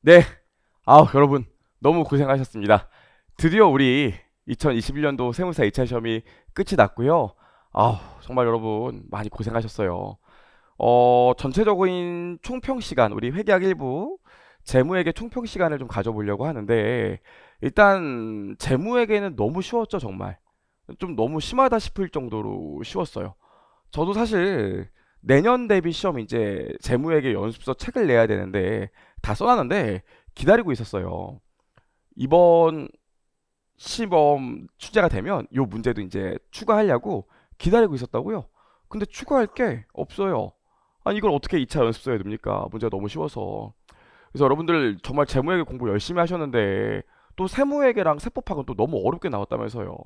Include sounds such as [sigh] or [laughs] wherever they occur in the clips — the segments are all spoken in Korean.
네. 아, 여러분 너무 고생하셨습니다. 드디어 우리 2021년도 세무사 2차 시험이 끝이 났고요. 아, 정말 여러분 많이 고생하셨어요. 어, 전체적인 총평 시간 우리 회계학 1부 재무에게 총평 시간을 좀 가져보려고 하는데 일단 재무에게는 너무 쉬웠죠, 정말. 좀 너무 심하다 싶을 정도로 쉬웠어요. 저도 사실 내년 대비 시험 이제 재무회계 연습서 책을 내야 되는데 다 써놨는데 기다리고 있었어요. 이번 시범 출제가 되면 요 문제도 이제 추가하려고 기다리고 있었다고요. 근데 추가할 게 없어요. 아니 이걸 어떻게 2차 연습서에 됩니까? 문제가 너무 쉬워서. 그래서 여러분들 정말 재무회계 공부 열심히 하셨는데 또 세무회계랑 세법학은 또 너무 어렵게 나왔다면서요.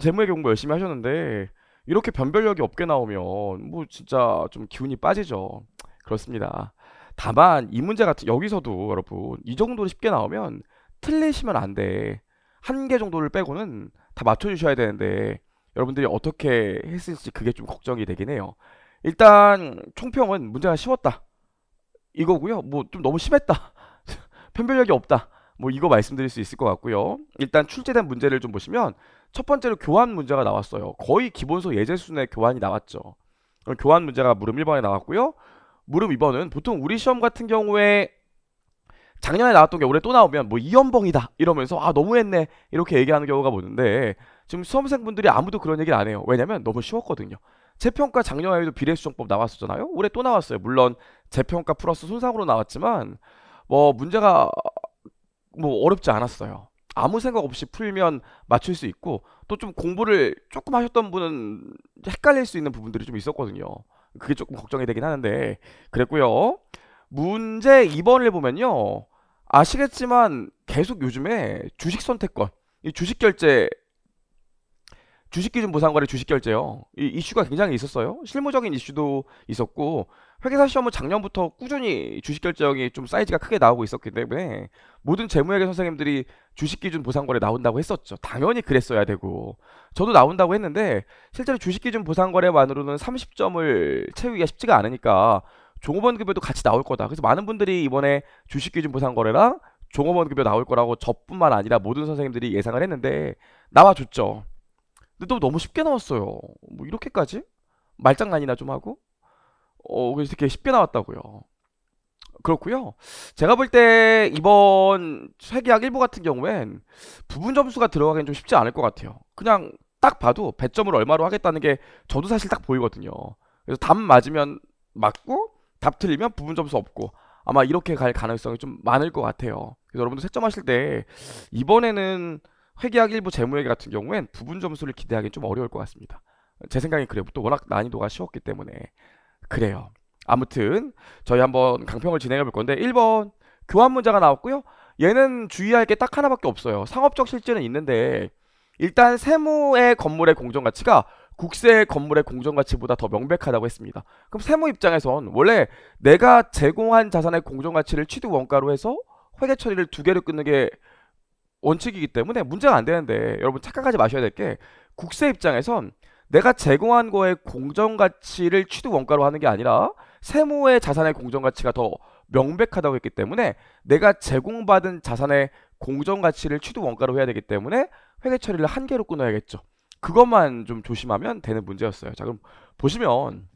재무회계 공부 열심히 하셨는데 이렇게 변별력이 없게 나오면 뭐 진짜 좀 기운이 빠지죠. 그렇습니다. 다만 이 문제 같은 여기서도 여러분 이 정도로 쉽게 나오면 틀리시면 안 돼. 한 개 정도를 빼고는 다 맞춰주셔야 되는데 여러분들이 어떻게 했을지 그게 좀 걱정이 되긴 해요. 일단 총평은 문제가 쉬웠다. 이거고요. 뭐 좀 너무 심했다. 편별력이 [laughs] 없다. 뭐 이거 말씀드릴 수 있을 것 같고요. 일단 출제된 문제를 좀 보시면 첫 번째로 교환 문제가 나왔어요. 거의 기본서 예제 순에 교환이 나왔죠. 그럼 교환 문제가 물음 1번에 나왔고요. 물음 2번은 보통 우리 시험 같은 경우에 작년에 나왔던 게 올해 또 나오면 뭐 이연봉이다 이러면서 아 너무했네 이렇게 얘기하는 경우가 보는데 지금 수험생분들이 아무도 그런 얘기를 안 해요. 왜냐면 너무 쉬웠거든요. 재평가 작년에도 비례수정법 나왔었잖아요. 올해 또 나왔어요. 물론 재평가 플러스 손상으로 나왔지만 뭐 문제가 뭐 어렵지 않았어요. 아무 생각 없이 풀면 맞출 수 있고 또 좀 공부를 조금 하셨던 분은 헷갈릴 수 있는 부분들이 좀 있었거든요. 그게 조금 걱정이 되긴 하는데 그랬고요. 문제 2번을 보면요. 아시겠지만 계속 요즘에 주식 선택권, 이 주식 결제 주식기준 보상거래 주식결제요. 이 이슈가 굉장히 있었어요. 실무적인 이슈도 있었고 회계사 시험은 작년부터 꾸준히 주식결제 영이 좀 사이즈가 크게 나오고 있었기 때문에 모든 재무회계 선생님들이 주식기준 보상거래 나온다고 했었죠. 당연히 그랬어야 되고 저도 나온다고 했는데 실제로 주식기준 보상거래만으로는 30점을 채우기가 쉽지가 않으니까 종업원 급여도 같이 나올 거다. 그래서 많은 분들이 이번에 주식기준 보상거래랑 종업원 급여 나올 거라고 저뿐만 아니라 모든 선생님들이 예상을 했는데 나와줬죠. 근데 또 너무 쉽게 나왔어요. 뭐 이렇게까지? 말장난이나 좀 하고? 어, 그래서 이렇게 쉽게 나왔다고요. 그렇고요. 제가 볼 때 이번 세계학 1부 같은 경우엔 부분 점수가 들어가긴 좀 쉽지 않을 것 같아요. 그냥 딱 봐도 배점을 얼마로 하겠다는 게 저도 사실 딱 보이거든요. 그래서 답 맞으면 맞고 답 틀리면 부분 점수 없고 아마 이렇게 갈 가능성이 좀 많을 것 같아요. 그래서 여러분들 채점하실 때 이번에는 회계학 일부 재무회계 같은 경우엔 부분 점수를 기대하기는 좀 어려울 것 같습니다. 제 생각엔 그래요. 또 워낙 난이도가 쉬웠기 때문에 그래요. 아무튼 저희 한번 강평을 진행해 볼 건데 1번 교환 문제가 나왔고요. 얘는 주의할 게 딱 하나밖에 없어요. 상업적 실제는 있는데 일단 세무의 건물의 공정 가치가 국세 건물의 공정 가치보다 더 명백하다고 했습니다. 그럼 세무 입장에선 원래 내가 제공한 자산의 공정 가치를 취득 원가로 해서 회계 처리를 두개로 끊는 게 원칙이기 때문에 문제가 안 되는데 여러분 착각하지 마셔야 될 게 국세 입장에선 내가 제공한 거에 공정 가치를 취득 원가로 하는 게 아니라 세무의 자산의 공정 가치가 더 명백하다고 했기 때문에 내가 제공받은 자산의 공정 가치를 취득 원가로 해야 되기 때문에 회계 처리를 한 개로 끊어야겠죠. 그것만 좀 조심하면 되는 문제였어요. 자 그럼 보시면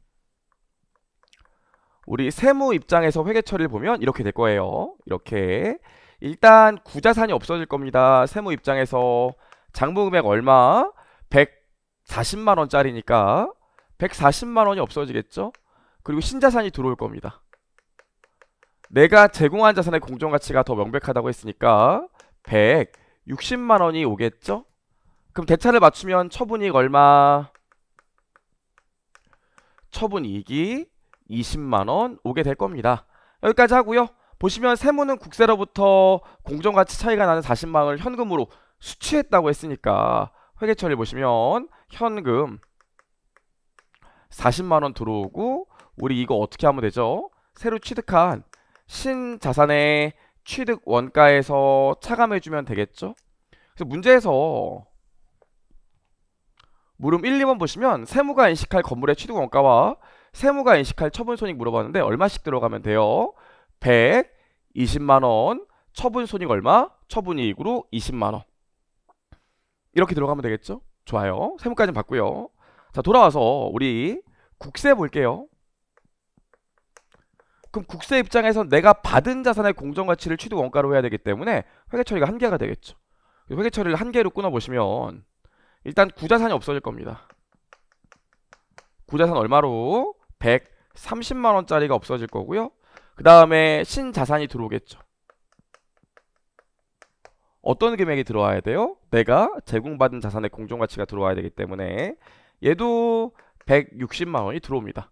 우리 세무 입장에서 회계 처리를 보면 이렇게 될 거예요. 이렇게 일단 구자산이 없어질 겁니다. 세무 입장에서 장부금액 얼마? 140만원짜리니까 140만원이 없어지겠죠? 그리고 신자산이 들어올 겁니다. 내가 제공한 자산의 공정가치가 더 명백하다고 했으니까 160만원이 오겠죠? 그럼 대차를 맞추면 처분이익 얼마? 처분이익이 20만원 오게 될 겁니다. 여기까지 하고요. 보시면 세무는 국세로부터 공정가치 차이가 나는 40만 원을 현금으로 수취했다고 했으니까 회계처리 보시면 현금 40만 원 들어오고 우리 이거 어떻게 하면 되죠? 새로 취득한 신자산의 취득 원가에서 차감해주면 되겠죠? 그래서 문제에서 물음 1, 2번 보시면 세무가 인식할 건물의 취득 원가와 세무가 인식할 처분 손익 물어봤는데 얼마씩 들어가면 돼요? 120만원 처분 손익 얼마? 처분이익으로 20만원 이렇게 들어가면 되겠죠? 좋아요 세무까지는 봤고요 자 돌아와서 우리 국세 볼게요 그럼 국세 입장에서 내가 받은 자산의 공정가치를 취득원가로 해야 되기 때문에 회계처리가 한계가 되겠죠 회계처리를 한계로 끊어보시면 일단 구자산이 없어질 겁니다 구자산 얼마로? 130만원짜리가 없어질 거고요 그 다음에 신자산이 들어오겠죠. 어떤 금액이 들어와야 돼요? 내가 제공받은 자산의 공정가치가 들어와야 되기 때문에 얘도 160만 원이 들어옵니다.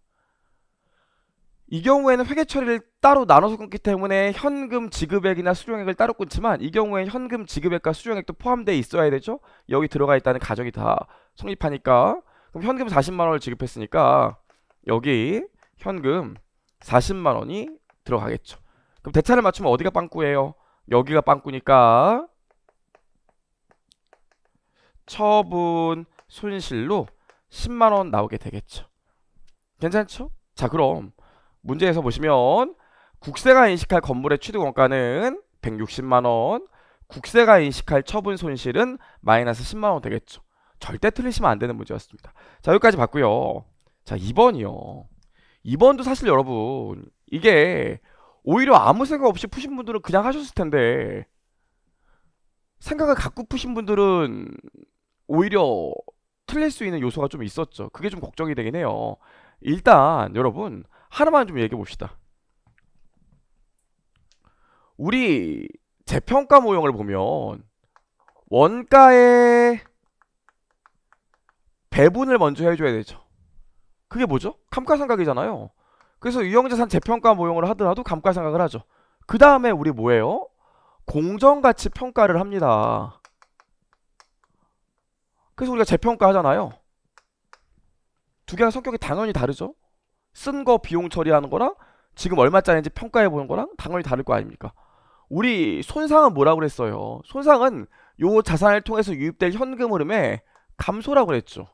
이 경우에는 회계 처리를 따로 나눠서 끊기 때문에 현금 지급액이나 수령액을 따로 끊지만 이경우에 현금 지급액과 수령액도 포함되어 있어야 되죠. 여기 들어가 있다는 가정이 다 성립하니까 그럼 현금 40만 원을 지급했으니까 여기 현금 40만 원이 들어가겠죠. 그럼 대차를 맞추면 어디가 빵꾸예요? 여기가 빵꾸니까 처분 손실로 10만원 나오게 되겠죠. 괜찮죠? 자 그럼 문제에서 보시면 국세가 인식할 건물의 취득 원가는 160만원 국세가 인식할 처분 손실은 마이너스 10만원 되겠죠. 절대 틀리시면 안 되는 문제였습니다. 자 여기까지 봤고요. 자 2번이요. 2번도 사실 여러분 이게 오히려 아무 생각 없이 푸신 분들은 그냥 하셨을 텐데 생각을 갖고 푸신 분들은 오히려 틀릴 수 있는 요소가 좀 있었죠. 그게 좀 걱정이 되긴 해요. 일단 여러분 하나만 좀 얘기해 봅시다. 우리 재평가 모형을 보면 원가의 배분을 먼저 해줘야 되죠. 그게 뭐죠? 감가상각이잖아요. 그래서 유형자산 재평가 모형을 하더라도 감가 생각을 하죠. 그 다음에 우리 뭐예요? 공정가치 평가를 합니다. 그래서 우리가 재평가 하잖아요. 두 개가 성격이 당연히 다르죠. 쓴 거 비용 처리하는 거랑 지금 얼마짜리인지 평가해 보는 거랑 당연히 다를 거 아닙니까? 우리 손상은 뭐라고 그랬어요? 손상은 요 자산을 통해서 유입될 현금 흐름의 감소라고 그랬죠.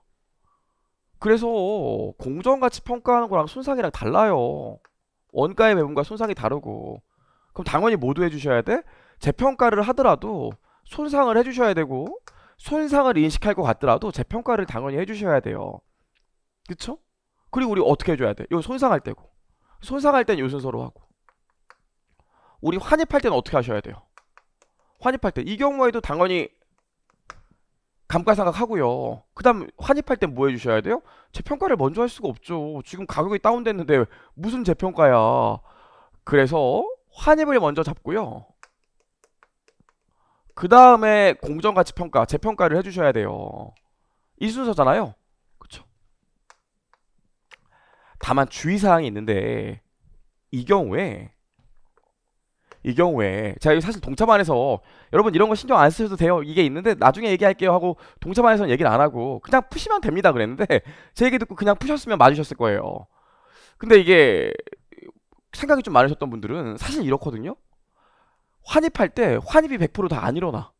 그래서 공정가치 평가하는 거랑 손상이랑 달라요. 원가의 매분과 손상이 다르고. 그럼 당연히 모두 해주셔야 돼? 재평가를 하더라도 손상을 해주셔야 되고 손상을 인식할 것 같더라도 재평가를 당연히 해주셔야 돼요. 그쵸? 그리고 우리 어떻게 해줘야 돼? 이건 손상할 때고 손상할 땐 요 순서로 하고 우리 환입할 때는 어떻게 하셔야 돼요? 환입할 때 이 경우에도 당연히 감가상각 하고요. 그다음 환입할 땐뭐 해주셔야 돼요? 재평가를 먼저 할 수가 없죠. 지금 가격이 다운됐는데 무슨 재평가야. 그래서 환입을 먼저 잡고요. 그 다음에 공정가치 평가, 재평가를 해주셔야 돼요. 이 순서잖아요. 그쵸? 다만 주의사항이 있는데 이 경우에 이 경우에 제가 사실 동참 안에서 여러분 이런 거 신경 안 쓰셔도 돼요 이게 있는데 나중에 얘기할게요 하고 동참 안에서는 얘기를 안 하고 그냥 푸시면 됩니다 그랬는데 [laughs] 제 얘기 듣고 그냥 푸셨으면 맞으셨을 거예요 근데 이게 생각이 좀 많으셨던 분들은 사실 이렇거든요 환입할 때 환입이 100%다 안 일어나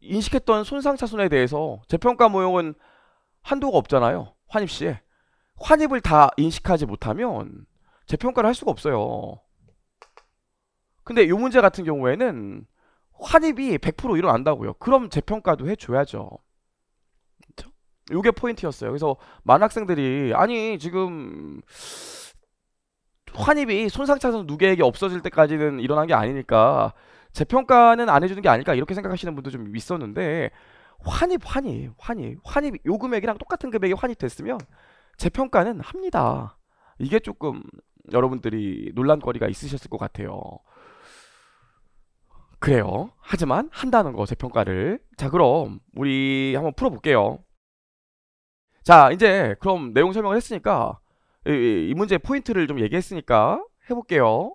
인식했던 손상차손에 대해서 재평가 모형은 한도가 없잖아요 환입 시에 환입을 다 인식하지 못하면 재평가를 할 수가 없어요 근데 이 문제 같은 경우에는 환입이 100% 일어난다고요. 그럼 재평가도 해줘야죠. 요게 포인트였어요. 그래서 많은 학생들이 아니 지금 환입이 손상차선 누계에게 없어질 때까지는 일어난 게 아니니까 재평가는 안 해주는 게 아닐까 이렇게 생각하시는 분도 좀 있었는데 환입 환입 환입 환입 요 금액이랑 똑같은 금액이 환입됐으면 재평가는 합니다. 이게 조금 여러분들이 논란거리가 있으셨을 것 같아요. 그래요. 하지만 한다는 거재 평가를. 자, 그럼 우리 한번 풀어볼게요. 자, 이제 그럼 내용 설명을 했으니까 이, 이 문제의 포인트를 좀 얘기했으니까 해볼게요.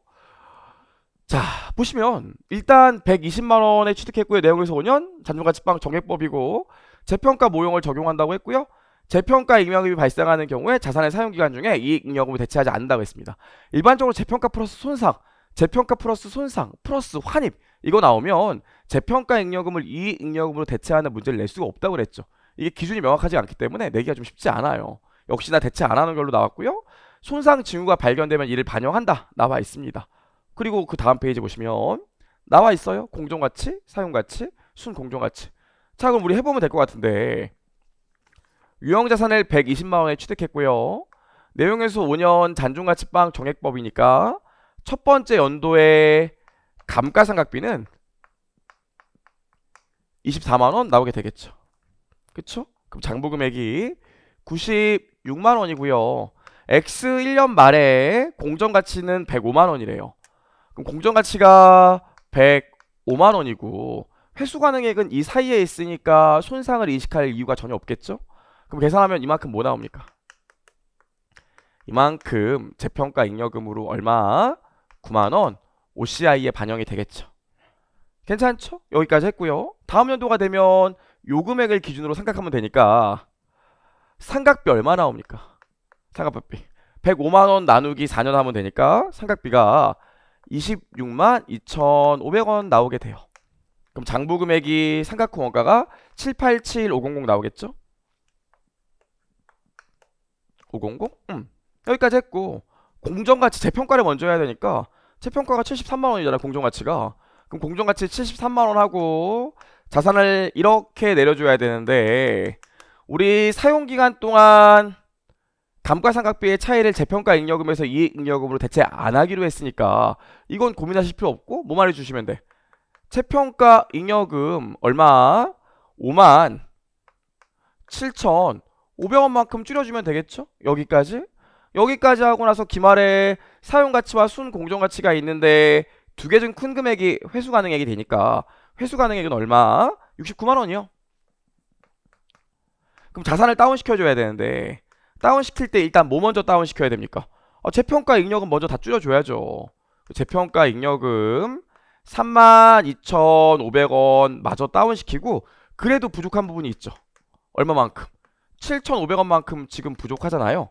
자, 보시면 일단 120만 원에 취득했고요. 내용에서 5년 잔존가치방 정액법이고 재평가 모형을 적용한다고 했고요. 재평가 잉여금이 발생하는 경우에 자산의 사용기간 중에 이익 잉여금을 대체하지 않는다고 했습니다. 일반적으로 재평가 플러스 손상, 재평가 플러스 손상, 플러스 환입 이거 나오면 재평가 잉여금을 이익 잉여금으로 대체하는 문제를 낼 수가 없다고 그랬죠. 이게 기준이 명확하지 않기 때문에 내기가 좀 쉽지 않아요. 역시나 대체 안 하는 걸로 나왔고요. 손상 징후가 발견되면 이를 반영한다 나와 있습니다. 그리고 그 다음 페이지 보시면 나와 있어요. 공정가치, 사용가치, 순공정가치. 자 그럼 우리 해보면 될 것 같은데 유형자산을 120만원에 취득했고요. 내용에서 5년 잔존가치빵 정액법이니까 첫 번째 연도에 감가상각비는 24만원 나오게 되겠죠. 그쵸? 그럼 장부금액이 96만원이고요. X 1년 말에 공정가치는 105만원이래요. 그럼 공정가치가 105만원이고 회수가능액은 이 사이에 있으니까 손상을 인식할 이유가 전혀 없겠죠? 그럼 계산하면 이만큼 뭐 나옵니까? 이만큼 재평가 잉여금으로 얼마? 9만원 OCI에 반영이 되겠죠. 괜찮죠? 여기까지 했고요. 다음 연도가 되면 요금액을 기준으로 생각하면 되니까 삼각비 얼마 나옵니까? 삼각비 105만원 나누기 4년 하면 되니까 삼각비가 26만 2,500원 나오게 돼요. 그럼 장부 금액이 삼각구 원가가 787500 나오겠죠? 500? 음. 여기까지 했고 공정가치 재평가를 먼저 해야 되니까 채평가가 73만 원이잖아요. 공정가치가. 그럼 공정가치 73만 원하고 자산을 이렇게 내려줘야 되는데 우리 사용기간 동안 감가상각비의 차이를 재평가 잉여금에서 이익잉여금으로 대체 안 하기로 했으니까 이건 고민하실 필요 없고 뭐말 해주시면 돼. 채평가 잉여금 얼마? 5만 7천 500원만큼 줄여주면 되겠죠? 여기까지? 여기까지 하고 나서 기말에 사용가치와 순공정가치가 있는데 두 개 중 큰 금액이 회수가능액이 되니까 회수가능액은 얼마? 69만원이요 그럼 자산을 다운시켜줘야 되는데 다운시킬 때 일단 뭐 먼저 다운시켜야 됩니까? 어, 재평가 익력은 먼저 다 줄여줘야죠 재평가 익력은 32,500원 마저 다운시키고 그래도 부족한 부분이 있죠 얼마만큼? 7,500원만큼 지금 부족하잖아요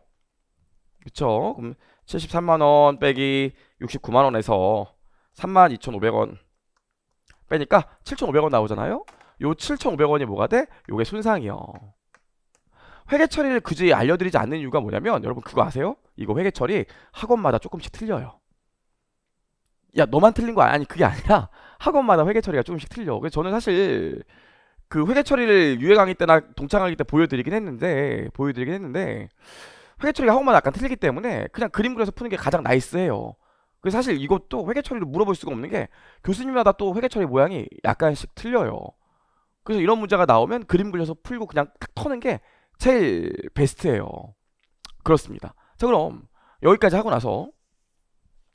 그쵸? 그럼 73만원 빼기 69만원에서 32,500원 빼니까 7,500원 나오잖아요? 요 7,500원이 뭐가 돼? 요게 손상이요. 회계 처리를 굳이 알려드리지 않는 이유가 뭐냐면 여러분 그거 아세요? 이거 회계 처리 학원마다 조금씩 틀려요. 야 너만 틀린 거 아니, 아니 그게 아니라 [laughs] 학원마다 회계 처리가 조금씩 틀려. 그래서 저는 사실 그 회계 처리를 유해 강의 때나 동창 강의 때 보여드리긴 했는데 보여드리긴 했는데 회계 처리가 한국마다 약간 틀리기 때문에 그냥 그림 그려서 푸는 게 가장 나이스해요. 그래서 사실 이것도 회계 처리를 물어볼 수가 없는 게 교수님마다 또 회계 처리 모양이 약간씩 틀려요. 그래서 이런 문제가 나오면 그림 그려서 풀고 그냥 탁 터는 게 제일 베스트예요. 그렇습니다. 자 그럼 여기까지 하고 나서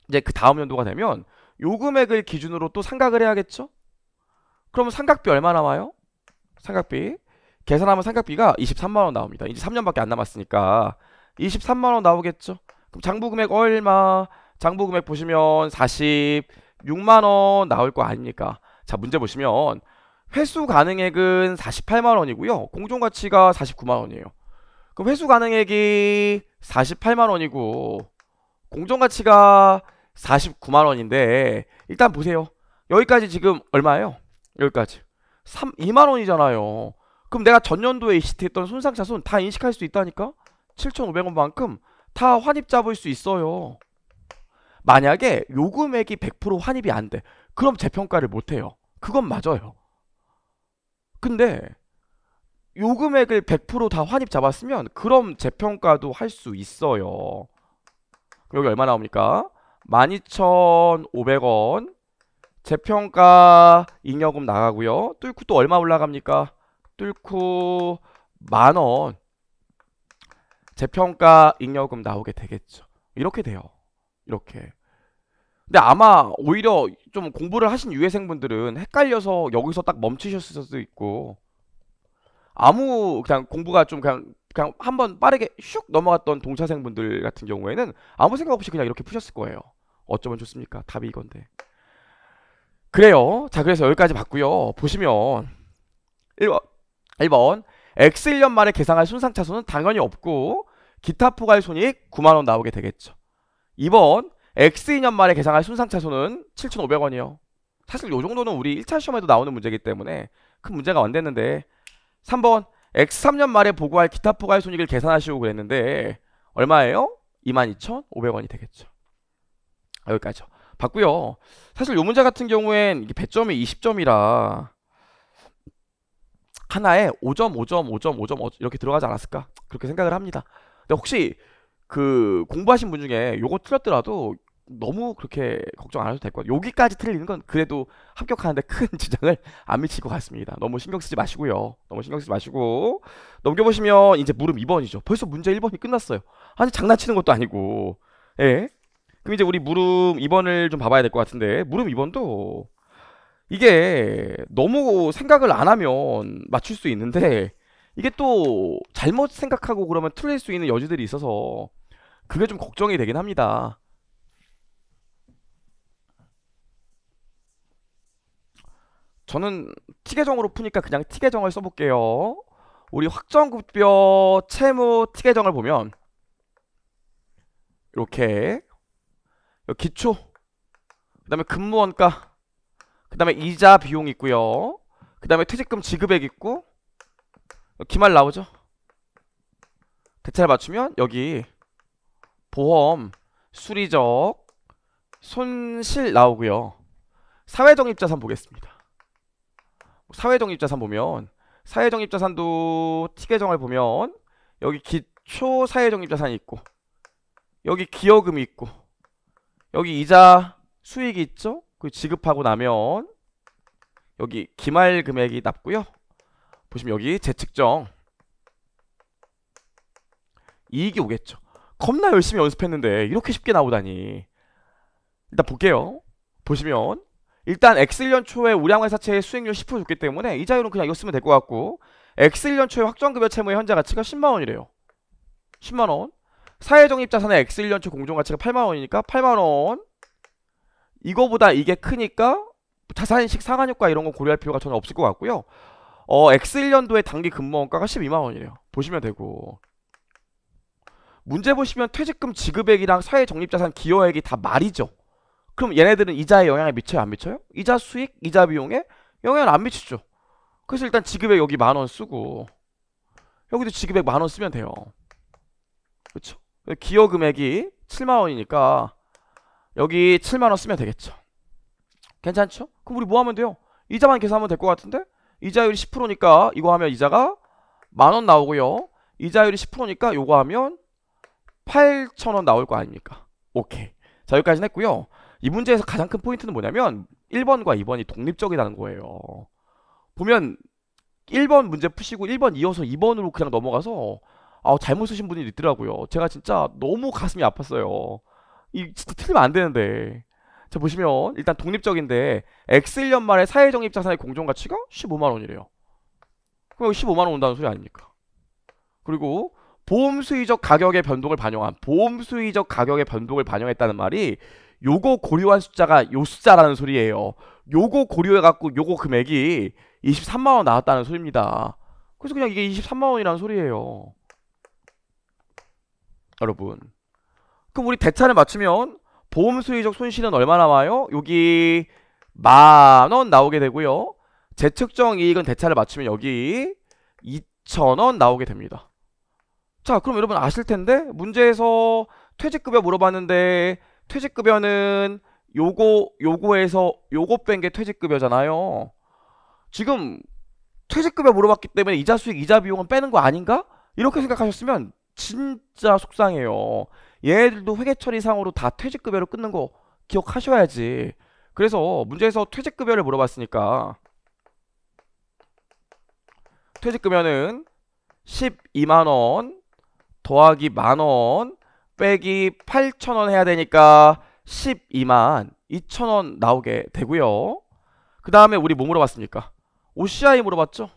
이제 그 다음 연도가 되면 요금액을 기준으로 또 상각을 해야겠죠? 그러면 상각비 얼마 나와요? 상각비 계산하면 상각비가 23만원 나옵니다. 이제 3년밖에 안 남았으니까 23만원 나오겠죠 그럼 장부금액 얼마 장부금액 보시면 46만원 나올 거 아닙니까 자 문제 보시면 회수 가능액은 48만원이고요 공정가치가 49만원이에요 그럼 회수 가능액이 48만원이고 공정가치가 49만원인데 일단 보세요 여기까지 지금 얼마예요? 여기까지 3, 2만원이잖아요 그럼 내가 전년도에 이시트했던 손상차손 다 인식할 수 있다니까 7,500원만큼 다 환입 잡을 수 있어요. 만약에 요금액이 100% 환입이 안 돼. 그럼 재평가를 못 해요. 그건 맞아요. 근데 요금액을 100%다 환입 잡았으면 그럼 재평가도 할 수 있어요. 여기 얼마 나옵니까? 12,500원 재평가 잉여금 나가고요. 뚫고 또 얼마 올라갑니까? 뚫고 만원 재평가 잉여금 나오게 되겠죠. 이렇게 돼요. 이렇게. 근데 아마 오히려 좀 공부를 하신 유해생분들은 헷갈려서 여기서 딱 멈추셨을 수도 있고 아무 그냥 공부가 좀 그냥 그냥 한번 빠르게 슉 넘어갔던 동차생분들 같은 경우에는 아무 생각 없이 그냥 이렇게 푸셨을 거예요. 어쩌면 좋습니까? 답이 이건데. 그래요. 자, 그래서 여기까지 봤고요. 보시면 1번, 1번 X1년 만에계산할 순상차수는 당연히 없고 기타 포괄 손익 9만원 나오게 되겠죠. 2번 X2년 말에 계상할 순상차손은 7,500원이요. 사실 요 정도는 우리 1차 시험에도 나오는 문제이기 때문에 큰 문제가 안 됐는데 3번 X3년 말에 보고할 기타 포괄 손익을 계산하시고 그랬는데 얼마예요? 22,500원이 되겠죠. 여기까지요. 봤고요. 사실 요 문제 같은 경우엔 이게 배점이 20점이라 하나에 5점, 5점, 5점, 5점 이렇게 들어가지 않았을까? 그렇게 생각을 합니다. 근데 혹시 그 공부하신 분 중에 요거 틀렸더라도 너무 그렇게 걱정 안 하셔도 될 것 같아요. 여기까지 틀리는 건 그래도 합격하는데 큰 [laughs] 지장을 안 미칠 것 같습니다. 너무 신경 쓰지 마시고요. 너무 신경 쓰지 마시고 넘겨보시면 이제 물음 2번이죠. 벌써 문제 1번이 끝났어요. 아니 장난치는 것도 아니고 예. 그럼 이제 우리 물음 2번을 좀 봐봐야 될 것 같은데 물음 2번도 이게 너무 생각을 안 하면 맞출 수 있는데 이게 또 잘못 생각하고 그러면 틀릴 수 있는 여지들이 있어서 그게 좀 걱정이 되긴 합니다. 저는 티계정으로 푸니까 그냥 티계정을 써볼게요. 우리 확정급여 채무 티계정을 보면 이렇게 기초 그 다음에 근무원가 그 다음에 이자 비용 있고요. 그 다음에 퇴직금 지급액 있고 기말 나오죠? 대체를 맞추면 여기 보험, 수리적, 손실 나오고요. 사회적립자산 보겠습니다. 사회적립자산 보면 사회적립자산도 티계정을 보면 여기 기초 사회적립자산이 있고 여기 기여금이 있고 여기 이자 수익이 있죠? 그 지급하고 나면 여기 기말 금액이 납고요. 보시면 여기 재측정 이익이 오겠죠. 겁나 열심히 연습했는데 이렇게 쉽게 나오다니. 일단 볼게요. 보시면 일단 X 1년 초에 우량회사채의 수익률 10% 줬기 때문에 이자율은 그냥 이거 쓰면 될 것 같고 X 1년 초에 확정급여 채무의 현재 가치가 10만원이래요. 10만원 사회적립자산의 X 1년 초 공정가치가 8만원이니까 8만원 이거보다 이게 크니까 자산인식 상한효과 이런 건 고려할 필요가 전혀 없을 것 같고요. 어, X1년도에 단기 근무원가가 12만원이래요. 보시면 되고. 문제 보시면 퇴직금 지급액이랑 사회적립자산 기여액이 다 말이죠. 그럼 얘네들은 이자에 영향을 미쳐요? 안 미쳐요? 이자 수익, 이자 비용에 영향을 안 미치죠. 그래서 일단 지급액 여기 만원 쓰고 여기도 지급액 만원 쓰면 돼요. 그렇죠? 기여 금액이 7만 원이니까 여기 7만 원 쓰면 되겠죠. 괜찮죠? 그럼 우리 뭐 하면 돼요? 이자만 계산하면 될 것 같은데? 이자율이 10%니까 이거 하면 이자가 만원 나오고요. 이자율이 10%니까 요거 하면 8천원 나올 거 아닙니까? 오케이. 자, 여기까지는 했고요. 이 문제에서 가장 큰 포인트는 뭐냐면 1번과 2번이 독립적이라는 거예요. 보면 1번 문제 푸시고 1번 이어서 2번으로 그냥 넘어가서 아, 잘못 쓰신 분이 있더라고요. 제가 진짜 너무 가슴이 아팠어요. 이 진짜 틀리면 안 되는데. 자 보시면 일단 독립적인데 X1년 말에 사회적립 자산의 공정 가치가 15만 원이래요. 그럼 15만 원 온다는 소리 아닙니까? 그리고 보험 수의적 가격의 변동을 반영한 보험 수의적 가격의 변동을 반영했다는 말이 요거 고려한 숫자가 요 숫자라는 소리예요. 요거 고려해 갖고 요거 금액이 23만 원 나왔다는 소리입니다. 그래서 그냥 이게 23만 원이라는 소리예요. 여러분. 그럼 우리 대차를 맞추면 보험 수의적 손실은 얼마 나와요? 여기 만 원 나오게 되고요. 재측정 이익은 대차를 맞추면 여기 2천원 나오게 됩니다. 자 그럼 여러분 아실텐데 문제에서 퇴직급여 물어봤는데 퇴직급여는 요거 요거에서 요거 뺀 게 퇴직급여잖아요. 지금 퇴직급여 물어봤기 때문에 이자 수익 이자 비용은 빼는 거 아닌가? 이렇게 생각하셨으면 진짜 속상해요. 얘네들도 회계처리상으로 다 퇴직급여로 끊는 거 기억하셔야지. 그래서 문제에서 퇴직급여를 물어봤으니까 퇴직급여는 12만원 더하기 만원 빼기 8천원 해야 되니까 12만 2천원 나오게 되고요. 그 다음에 우리 뭐 물어봤습니까? OCI 물어봤죠?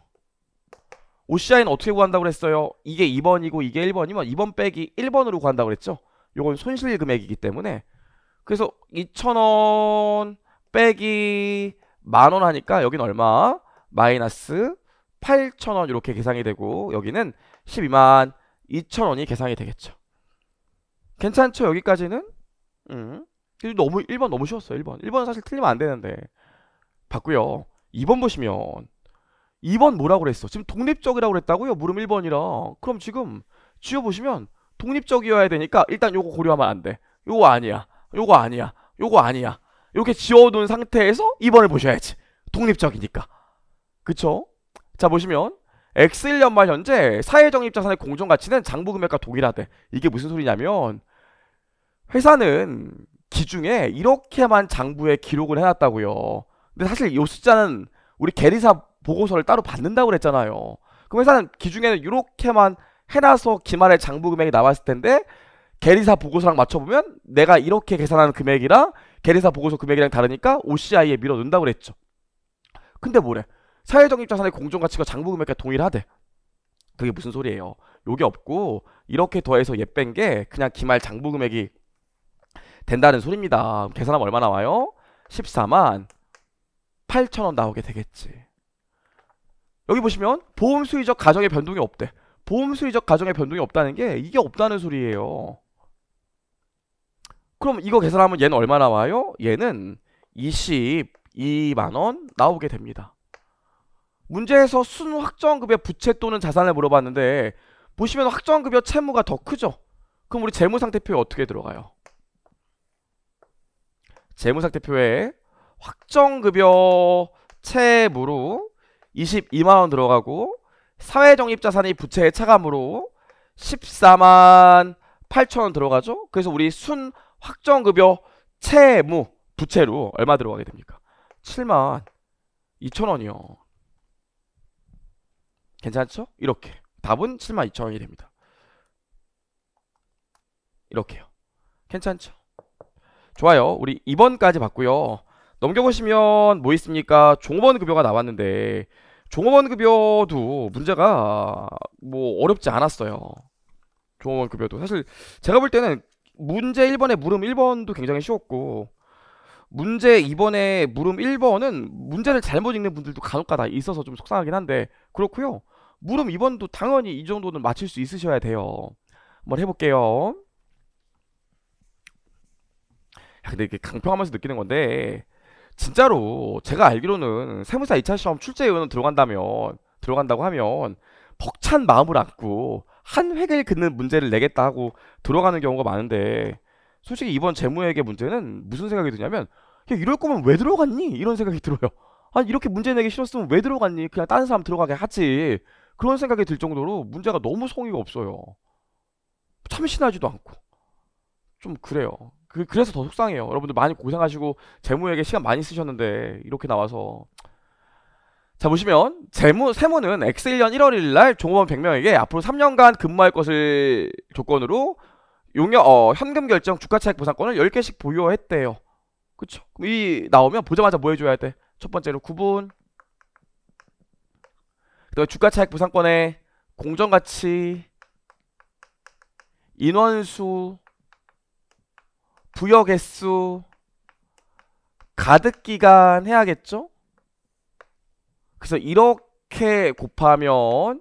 OCI는 어떻게 구한다고 그랬어요? 이게 2번이고 이게 1번이면 2번 빼기 1번으로 구한다고 그랬죠? 요건 손실 금액이기 때문에 그래서 2천원 빼기 만원 하니까 여긴 얼마? 마이너스 8천원 이렇게 계산이 되고 여기는 12만 2천원이 계산이 되겠죠. 괜찮죠? 여기까지는? 음. 너무 1번 너무 쉬웠어요. 1번. 1번은 사실 틀리면 안 되는데. 봤고요. 2번 보시면 2번 뭐라고 그랬어? 지금 독립적이라고 그랬다고요? 물음 1번이라. 그럼 지금 지어 보시면 독립적이어야 되니까 일단 요거 고려하면 안 돼. 요거 아니야. 요거 아니야. 요거 아니야. 이렇게 지워둔 상태에서 2번을 보셔야지. 독립적이니까. 그쵸? 자 보시면 X1 년말 현재 사회적립자산의 공정가치는 장부금액과 동일하대. 이게 무슨 소리냐면 회사는 기중에 이렇게만 장부에 기록을 해놨다고요. 근데 사실 요 숫자는 우리 계리사 보고서를 따로 받는다고 그랬잖아요. 그럼 회사는 기중에는 이렇게만 해놔서 기말에 장부 금액이 나왔을 텐데 계리사 보고서랑 맞춰보면 내가 이렇게 계산하는 금액이랑 계리사 보고서 금액이랑 다르니까 OCI에 밀어넣는다고 그랬죠. 근데 뭐래? 사회적립자산의 공정가치가 장부 금액과 동일하대. 그게 무슨 소리예요? 요게 없고 이렇게 더해서 예뺀게 그냥 기말 장부 금액이 된다는 소리입니다. 계산하면 얼마 나와요? 14만 8천원 나오게 되겠지. 여기 보시면 보험 수의적 가정의 변동이 없대. 보험 수의적 가정의 변동이 없다는 게 이게 없다는 소리예요. 그럼 이거 계산하면 얘는 얼마 나와요? 얘는 22만원 나오게 됩니다. 문제에서 순 확정급여 부채 또는 자산을 물어봤는데 보시면 확정급여 채무가 더 크죠? 그럼 우리 재무상태표에 어떻게 들어가요? 재무상태표에 확정급여 채무로 22만원 들어가고 사회적립자산이 부채의 차감으로 14만 8천원 들어가죠. 그래서 우리 순 확정급여 채무 부채로 얼마 들어가게 됩니까? 7만 2천원이요. 괜찮죠? 이렇게 답은 7만 2천원이 됩니다. 이렇게요. 괜찮죠? 좋아요. 우리 2번까지 봤고요. 넘겨보시면 뭐 있습니까? 종업원 급여가 나왔는데 종업원 급여도 문제가 뭐 어렵지 않았어요. 종업원 급여도 사실 제가 볼 때는 문제 1번에 물음 1번도 굉장히 쉬웠고 문제 2번에 물음 1번은 문제를 잘못 읽는 분들도 간혹가다 있어서 좀 속상하긴 한데 그렇고요. 물음 2번도 당연히 이 정도는 맞출 수 있으셔야 돼요. 한번 해볼게요. 야, 근데 이게 강평하면서 느끼는 건데 진짜로 제가 알기로는 세무사 2차 시험 출제 의원 들어간다면 들어간다고 하면 벅찬 마음을 안고 한 획을 긋는 문제를 내겠다 하고 들어가는 경우가 많은데 솔직히 이번 재무회계 문제는 무슨 생각이 드냐면 야, 이럴 거면 왜 들어갔니? 이런 생각이 들어요. 아 이렇게 문제 내기 싫었으면 왜 들어갔니? 그냥 다른 사람 들어가게 하지. 그런 생각이 들 정도로 문제가 너무 성의가 없어요. 참신하지도 않고 좀 그래요. 그, 그래서 더 속상해요. 여러분들 많이 고생하시고 재무에게 시간 많이 쓰셨는데 이렇게 나와서 자 보시면 재무 세무는 X1년 1월 1일 날 종업원 100명에게 앞으로 3년간 근무할 것을 조건으로 용역 어, 현금 결정 주가 차익 보상권을 10개씩 보유했대요. 그쵸? 그럼 이 나오면 보자마자 뭐 해줘야 돼? 첫 번째로 구분 그다음 주가 차익 보상권의 공정가치 인원수 부여 개수 가득 기간 해야겠죠? 그래서 이렇게 곱하면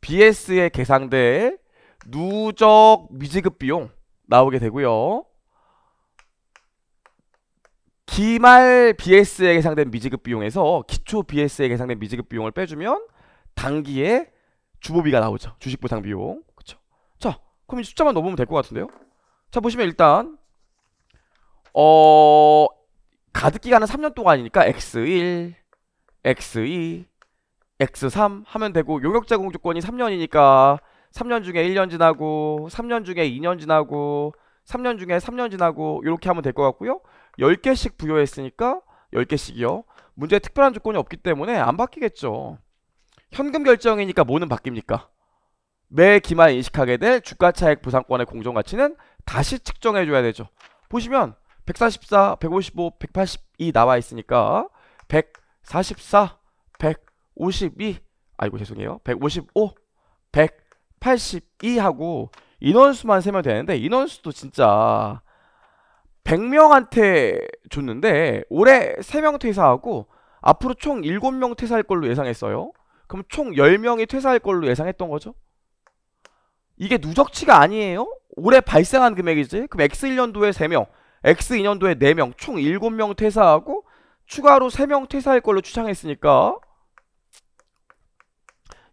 b s 에계상될 누적 미지급 비용 나오게 되고요. 기말 BS에 계상된 미지급 비용에서 기초 BS에 계상된 미지급 비용을 빼주면 단기에 주보비가 나오죠. 주식보상 비용. 그쵸? 자, 그럼 이제 숫자만 넣어보면 될 것 같은데요. 자, 보시면 일단 어 가득 기간은 3년 동안이니까 x1, x2, x3 하면 되고 용역 제공 조건이 3년이니까 3년 중에 1년 지나고 3년 중에 2년 지나고 3년 중에 3년 지나고 이렇게 하면 될 것 같고요. 10개씩 부여했으니까 10개씩이요. 문제에 특별한 조건이 없기 때문에 안 바뀌겠죠. 현금 결정이니까 뭐는 바뀝니까? 매 기말 인식하게 될 주가 차액 보상권의 공정 가치는 다시 측정해 줘야 되죠. 보시면 144, 155, 182 나와 있으니까 144, 152 아이고 죄송해요. 155, 182하고 인원수만 세면 되는데 인원수도 진짜 100명한테 줬는데 올해 3명 퇴사하고 앞으로 총 7명 퇴사할 걸로 예상했어요. 그럼 총 10명이 퇴사할 걸로 예상했던 거죠. 이게 누적치가 아니에요? 올해 발생한 금액이지? 그럼 X1년도에 3명, X2년도에 4명, 총 7명 퇴사하고 추가로 3명 퇴사할 걸로 추정했으니까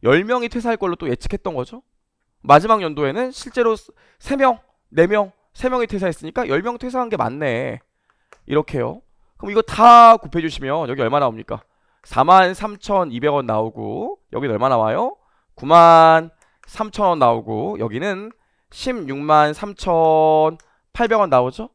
10명이 퇴사할 걸로 또 예측했던 거죠. 마지막 연도에는 실제로 3명, 4명, 3명이 퇴사했으니까 10명 퇴사한 게 맞네. 이렇게요. 그럼 이거 다 곱해주시면 여기 얼마 나옵니까? 43,200원 나오고 여기는 얼마 나와요? 93,000원 나오고 여기는 163,800원 나오죠?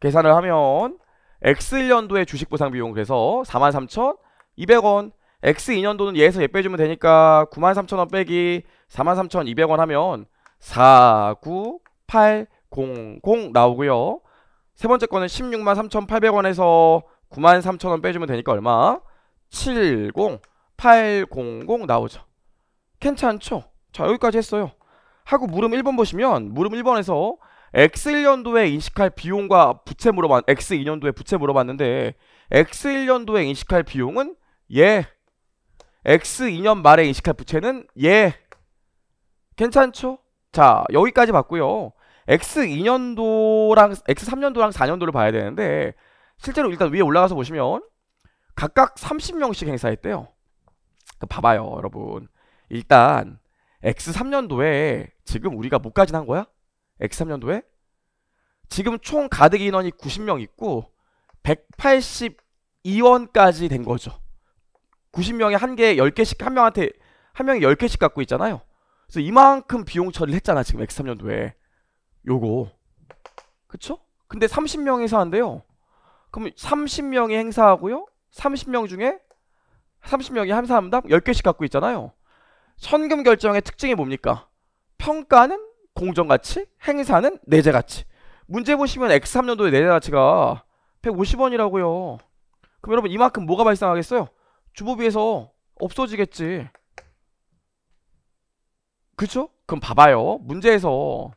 계산을 하면 X1년도의 주식 보상 비용 그래서 43,200원 X2년도는 얘에서 얘 빼주면 되니까 93,000원 빼기 43,200원 하면 49,800 나오고요 세 번째 거는 163,800원에서 93,000원 빼주면 되니까 얼마? 70800 나오죠 괜찮죠? 자 여기까지 했어요 하고 물음 1번 보시면 물음 1번에서 X1년도에 인식할 비용과 부채 물어봤 X2년도에 부채 물어봤는데 X1년도에 인식할 비용은 예 X2년 말에 인식할 부채는 예 괜찮죠? 자 여기까지 봤고요 X2년도랑 X3년도랑 4년도를 봐야 되는데 실제로 일단 위에 올라가서 보시면 각각 30명씩 행사했대요 그 봐봐요 여러분 일단 X3년도에 지금 우리가 못 가진 한 거야? X3년도에 지금 총 가득 인원이 90명 있고 182원까지 된 거죠. 90명이 한 개에 10개씩 한 명한테 한 명이 10개씩 갖고 있잖아요. 그래서 이만큼 비용 처리를 했잖아, 지금 X3년도에. 요거. 그쵸? 근데 30명 행사한데요. 그럼 30명이 행사하고요. 30명 중에 30명이 한 사람당 10개씩 갖고 있잖아요. 현금 결정의 특징이 뭡니까? 평가는 공정가치, 행사는 내재가치. 문제 보시면 X3년도의 내재가치가 150원이라고요. 그럼 여러분 이만큼 뭐가 발생하겠어요? 주부비에서 없어지겠지. 그쵸? 그럼 봐봐요. 문제에서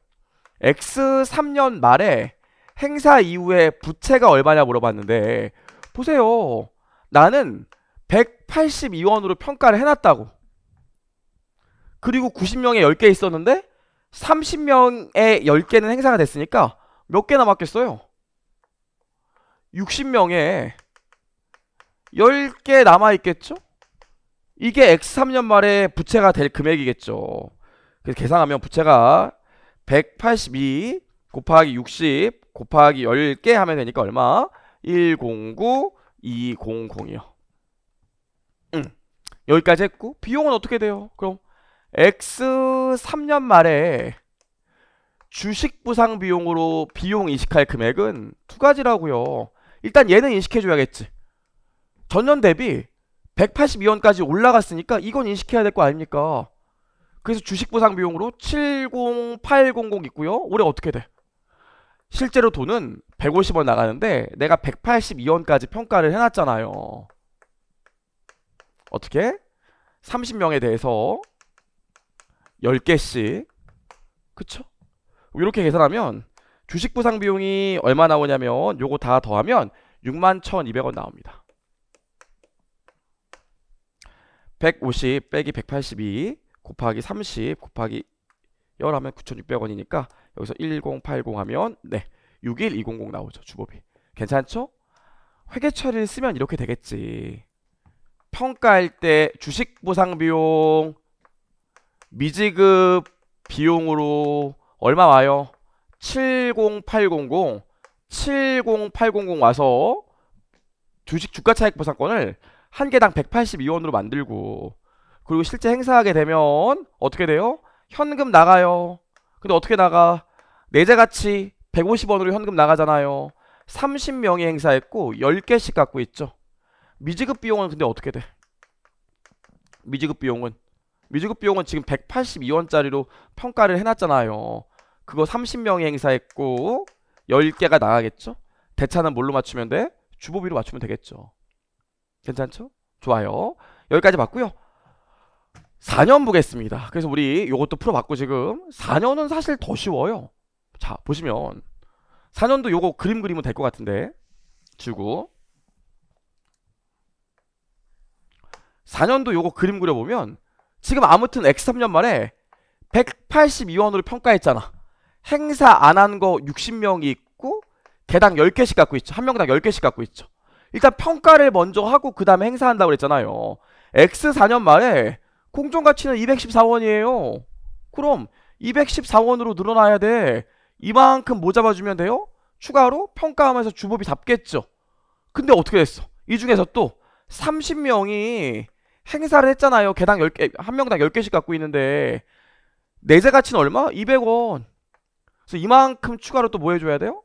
X3년 말에 행사 이후에 부채가 얼마냐 물어봤는데 보세요. 나는 182원으로 평가를 해놨다고. 그리고 90명에 10개 있었는데 30명에 10개는 행사가 됐으니까 몇 개 남았겠어요? 60명에 10개 남아있겠죠? 이게 X3년 말에 부채가 될 금액이겠죠. 그래서 계산하면 부채가 182 곱하기 60 곱하기 10개 하면 되니까 얼마? 109 200이요. 응. 여기까지 했고 비용은 어떻게 돼요? 그럼 X3년 말에 주식 부상 비용으로 비용 인식할 금액은 두 가지라고요. 일단 얘는 인식해줘야겠지. 전년 대비 182원까지 올라갔으니까 이건 인식해야 될 거 아닙니까? 그래서 주식 부상 비용으로 70800 있고요. 올해 어떻게 돼? 실제로 돈은 150원 나가는데 내가 182원까지 평가를 해놨잖아요. 어떻게? 30명에 대해서 10개씩 그쵸? 이렇게 계산하면 주식 부상 비용이 얼마 나오냐면 요거 다 더하면 61,200원 나옵니다. 150 빼기 182 곱하기 30 곱하기 10 하면 9,600원이니까 여기서 1080 하면 네61200 나오죠. 주법이. 괜찮죠? 회계처리를 쓰면 이렇게 되겠지. 평가할 때 주식 보상 비용 미지급 비용으로 얼마 와요? 70800 70800 와서 주식 주가 차익 보상권을 한 개당 182원으로 만들고 그리고 실제 행사하게 되면 어떻게 돼요? 현금 나가요. 근데 어떻게 나가? 내재 가치 150원으로 현금 나가잖아요. 30명이 행사했고 10개씩 갖고 있죠. 미지급 비용은 근데 어떻게 돼? 미지급 비용은 미주급 비용은 지금 182원짜리로 평가를 해놨잖아요. 그거 30명이 행사했고 10개가 나가겠죠? 대차는 뭘로 맞추면 돼? 주보비로 맞추면 되겠죠. 괜찮죠? 좋아요. 여기까지 봤고요. 4년 보겠습니다. 그래서 우리 요것도 풀어봤고 지금 4년은 사실 더 쉬워요. 자 보시면 4년도 요거 그림 그리면 될 것 같은데 주고 4년도 요거 그림 그려보면 지금 아무튼 X3년 만에 182원으로 평가했잖아. 행사 안 한 거 60명이 있고 개당 10개씩 갖고 있죠. 한 명당 10개씩 갖고 있죠. 일단 평가를 먼저 하고 그 다음에 행사한다고 그랬잖아요. X4년 말에 공정 가치는 214원이에요. 그럼 214원으로 늘어나야 돼. 이만큼 모잡아주면 돼요? 추가로 평가하면서 주법이 잡겠죠. 근데 어떻게 됐어? 이 중에서 또 30명이 행사를 했잖아요. 개당 10개, 한 명당 10개씩 갖고 있는데 내재 가치는 얼마? 200원. 그래서 이만큼 추가로 또 뭐 해줘야 돼요?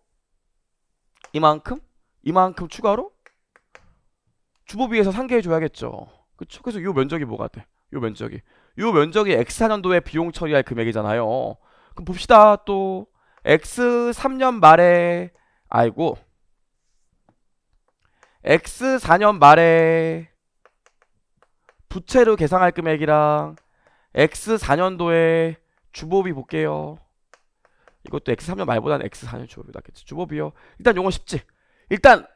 이만큼? 이만큼 추가로? 주부비에서 상계해줘야겠죠. 그쵸? 그래서 요 면적이 뭐가 돼? 요 면적이. 요 면적이 X4년도에 비용 처리할 금액이잖아요. 그럼 봅시다. 또 X3년 말에 아이고 X4년 말에 부채로 계상할 금액이랑 X4년도에 주보비 볼게요. 이것도 X3년 말보다는 X4년 주보비 낫겠지. 주보비요. 일단 요건 쉽지. 일단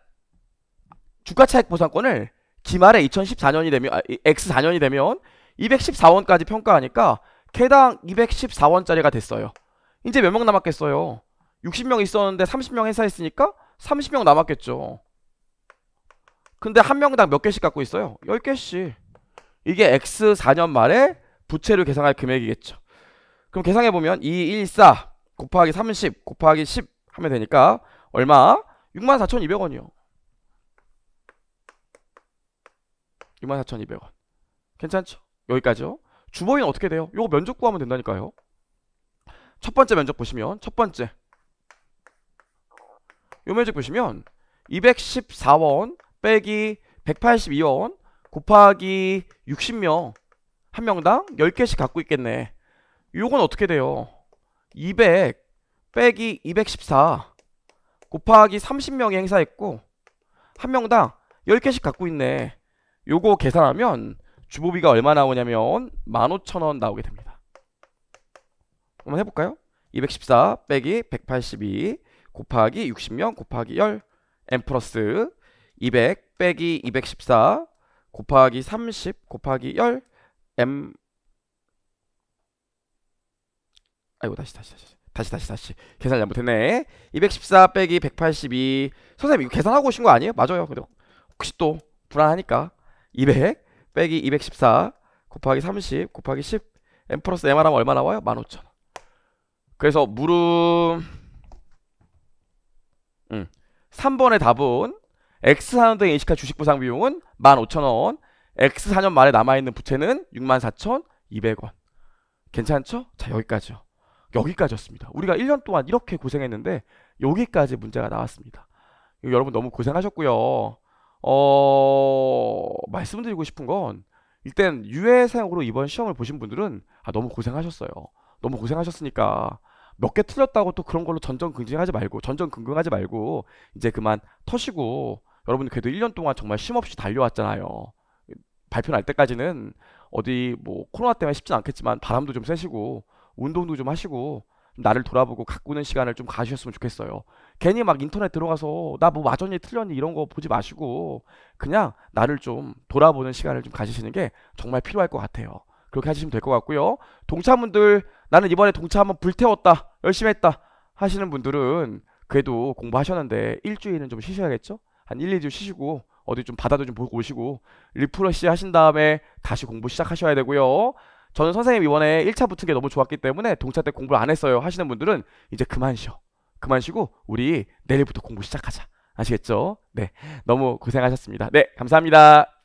주가 차익 보상권을 기말에 2014년이 되면 아, X4년이 되면 214원까지 평가하니까 개당 214원짜리가 됐어요. 이제 몇 명 남았겠어요? 60명 있었는데 30명 회사했으니까 30명 남았겠죠. 근데 한 명당 몇 개씩 갖고 있어요? 10개씩. 이게 X 4년 말에 부채를 계상할 금액이겠죠. 그럼 계상해 보면 214 곱하기 30 곱하기 10 하면 되니까 얼마? 64,200원이요. 64,200원. 괜찮죠? 여기까지요. 주머니는 어떻게 돼요? 이거 면접 구하면 된다니까요. 첫 번째 면접 보시면 첫 번째 요면접 보시면 214원 빼기 182원 곱하기 60명 한 명당 10개씩 갖고 있겠네 요건 어떻게 돼요 200 빼기 214 곱하기 30명이 행사했고 한 명당 10개씩 갖고 있네 요거 계산하면 주보비가 얼마 나오냐면 15,000원 나오게 됩니다 한번 해볼까요? 214 빼기 182 곱하기 60명 곱하기 10 n 플러스 200 빼기 214 곱하기 30 곱하기 10 m 아이고 다시 다시 다시 다시 다시 다시 계산 잘못했네 214 빼기 182 선생님 이거 계산하고 오신 거 아니에요? 맞아요 근데 혹시 또 불안하니까 200 빼기 214 곱하기 30 곱하기 10 m 플러스 m 하면 얼마 나와요? 1 5 0 0 0 그래서 물릎 음. 3번의 답은 X사년 동에 인식할 주식 보상 비용은 15,000원, X사년 말에 남아있는 부채는 64,200원. 괜찮죠? 자, 여기까지요. 여기까지였습니다. 우리가 1년 동안 이렇게 고생했는데 여기까지 문제가 나왔습니다. 여러분 너무 고생하셨고요. 어... 말씀드리고 싶은 건 일단 유해사용으로 이번 시험을 보신 분들은 아, 너무 고생하셨어요. 너무 고생하셨으니까 몇 개 틀렸다고 또 그런 걸로 전전긍긍하지 말고 전전긍긍하지 말고 이제 그만 터시고 여러분 그래도 1년 동안 정말 쉼없이 달려왔잖아요. 발표 날 때까지는 어디 뭐 코로나 때문에 쉽진 않겠지만 바람도 좀 쐬시고 운동도 좀 하시고 나를 돌아보고 가꾸는 시간을 좀 가지셨으면 좋겠어요. 괜히 막 인터넷 들어가서 나뭐 맞았니 틀렸니 이런 거 보지 마시고 그냥 나를 좀 돌아보는 시간을 좀 가지시는 게 정말 필요할 것 같아요. 그렇게 하시면 될 것 같고요. 동참분들 나는 이번에 동참 한번 불태웠다 열심히 했다 하시는 분들은 그래도 공부하셨는데 일주일은 좀 쉬셔야겠죠? 한 1, 2주 쉬시고 어디 좀 바다도 좀 보고 오시고 리프레시 하신 다음에 다시 공부 시작하셔야 되고요. 저는 선생님 이번에 1차 붙은 게 너무 좋았기 때문에 동차 때 공부를 안 했어요 하시는 분들은 이제 그만 쉬어. 그만 쉬고 우리 내일부터 공부 시작하자. 아시겠죠? 네. 너무 고생하셨습니다. 네. 감사합니다.